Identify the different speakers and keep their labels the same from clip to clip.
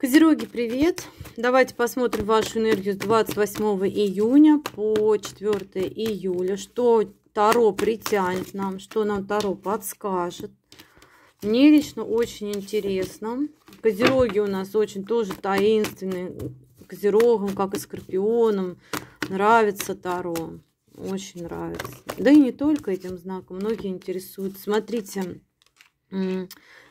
Speaker 1: Козероги, привет! Давайте посмотрим вашу энергию с 28 июня по 4 июля. Что Таро притянет нам, что нам Таро подскажет. Мне лично очень интересно. Козероги у нас очень тоже таинственные. Козерогам, как и скорпионам. Нравится Таро. Очень нравится. Да и не только этим знаком. Многие интересуют. Смотрите,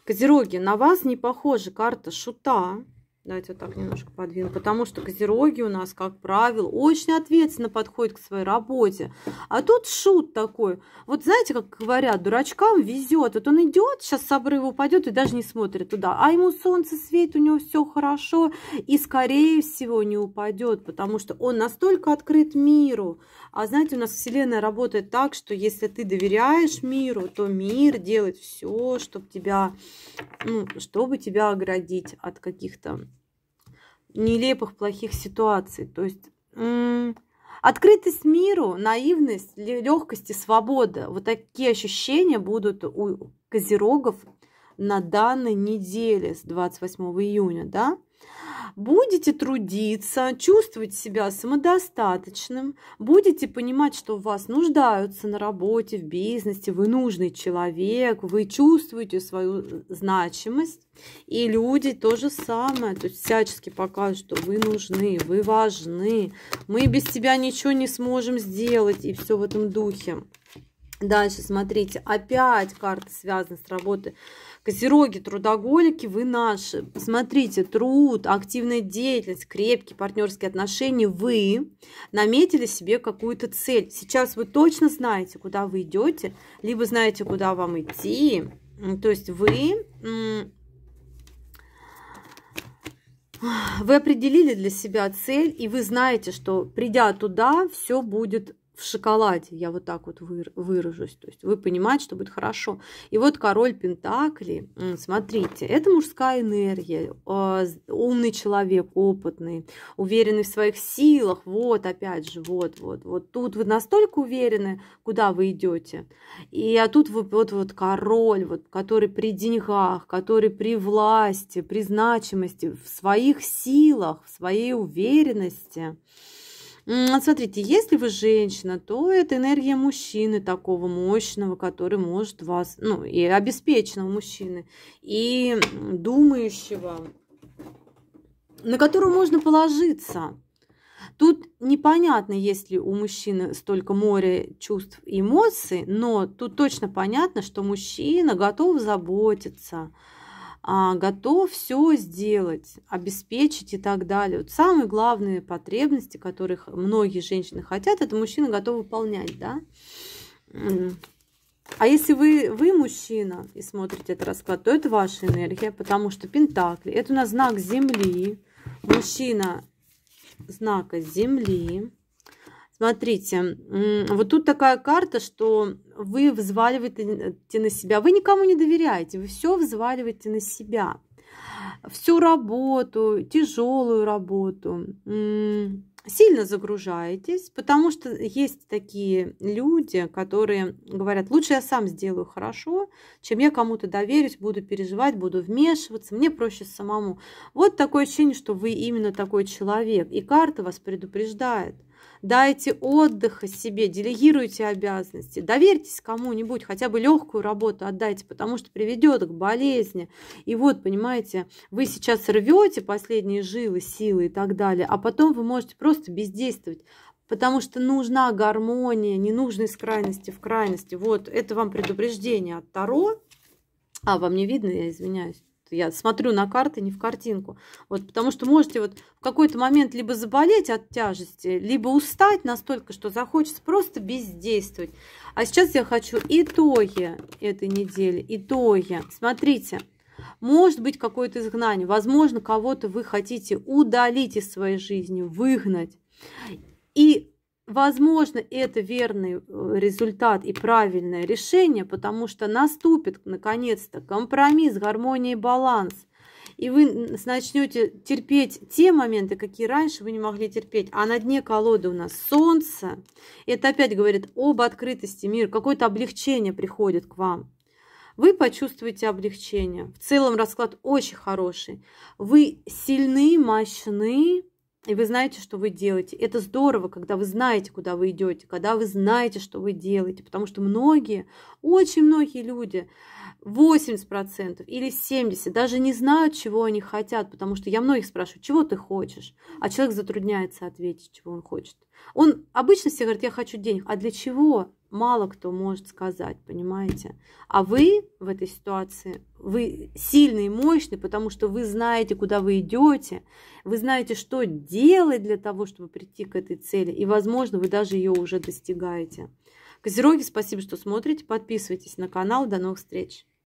Speaker 1: Козероги, на вас не похожа карта Шута. Давайте вот так немножко подвину. Потому что козероги у нас, как правило, очень ответственно подходят к своей работе. А тут шут такой. Вот знаете, как говорят, дурачкам везет. Вот он идет, сейчас с обрыва упадет и даже не смотрит туда. А ему солнце светит, у него все хорошо. И, скорее всего, не упадет, потому что он настолько открыт миру. А знаете, у нас Вселенная работает так, что если ты доверяешь миру, то мир делает все, чтобы тебя, ну, чтобы тебя оградить от каких-то нелепых, плохих ситуаций. То есть открытость миру, наивность, легкость и свобода. Вот такие ощущения будут у козерогов на данной неделе с 28 июня, да? Будете трудиться, чувствовать себя самодостаточным, будете понимать, что в вас нуждаются на работе, в бизнесе, вы нужный человек, вы чувствуете свою значимость, и люди то же самое, то есть всячески покажут, что вы нужны, вы важны, мы без тебя ничего не сможем сделать, и все в этом духе. Дальше, смотрите, опять карта связаны с работой. Козероги, трудоголики, вы наши. Смотрите, труд, активная деятельность, крепкие партнерские отношения. Вы наметили себе какую-то цель. Сейчас вы точно знаете, куда вы идете, либо знаете, куда вам идти. То есть вы вы определили для себя цель, и вы знаете, что придя туда, все будет в шоколаде, я вот так вот выражусь. То есть вы понимаете, что будет хорошо. И вот король Пентакли, смотрите, это мужская энергия, а, умный человек, опытный, уверенный в своих силах, вот опять же, вот, вот, вот тут вы настолько уверены, куда вы идете. И а тут вы, вот, вот король, вот, который при деньгах, который при власти, при значимости, в своих силах, в своей уверенности. А смотрите, если вы женщина, то это энергия мужчины такого мощного, который может вас, ну, и обеспеченного мужчины, и думающего, на которого можно положиться. Тут непонятно, есть ли у мужчины столько моря чувств и эмоций, но тут точно понятно, что мужчина готов заботиться, а, готов все сделать, обеспечить и так далее. Вот самые главные потребности, которых многие женщины хотят, это мужчина готов выполнять, да. А если вы, вы мужчина и смотрите этот расклад, то это ваша энергия, потому что Пентакли – это у нас знак Земли. Мужчина – знака Земли. Смотрите, вот тут такая карта, что вы взваливаете на себя. Вы никому не доверяете, вы все взваливаете на себя. Всю работу, тяжелую работу. Сильно загружаетесь, потому что есть такие люди, которые говорят, лучше я сам сделаю хорошо, чем я кому-то доверюсь, буду переживать, буду вмешиваться, мне проще самому. Вот такое ощущение, что вы именно такой человек, и карта вас предупреждает дайте отдыха себе, делегируйте обязанности, доверьтесь кому-нибудь, хотя бы легкую работу отдайте, потому что приведет к болезни. И вот, понимаете, вы сейчас рвете последние жилы, силы и так далее, а потом вы можете просто бездействовать, потому что нужна гармония, не нужно из крайности в крайности. Вот, это вам предупреждение от Таро. А, вам не видно, я извиняюсь я смотрю на карты, не в картинку. Вот, потому что можете вот в какой-то момент либо заболеть от тяжести, либо устать настолько, что захочется просто бездействовать. А сейчас я хочу итоги этой недели, итоги. Смотрите, может быть какое-то изгнание, возможно, кого-то вы хотите удалить из своей жизни, выгнать. И Возможно, это верный э, результат и правильное решение, потому что наступит, наконец-то, компромисс, гармония и баланс. И вы начнете терпеть те моменты, какие раньше вы не могли терпеть. А на дне колоды у нас солнце. Это опять говорит об открытости мира. Какое-то облегчение приходит к вам вы почувствуете облегчение. В целом расклад очень хороший. Вы сильны, мощны, и вы знаете, что вы делаете. Это здорово, когда вы знаете, куда вы идете, когда вы знаете, что вы делаете, потому что многие, очень многие люди, 80% или 70% даже не знают, чего они хотят, потому что я многих спрашиваю, чего ты хочешь, а человек затрудняется ответить, чего он хочет. Он обычно все говорит, я хочу денег, а для чего? мало кто может сказать, понимаете? А вы в этой ситуации, вы сильный и мощный, потому что вы знаете, куда вы идете, вы знаете, что делать для того, чтобы прийти к этой цели, и, возможно, вы даже ее уже достигаете. Козероги, спасибо, что смотрите, подписывайтесь на канал, до новых встреч!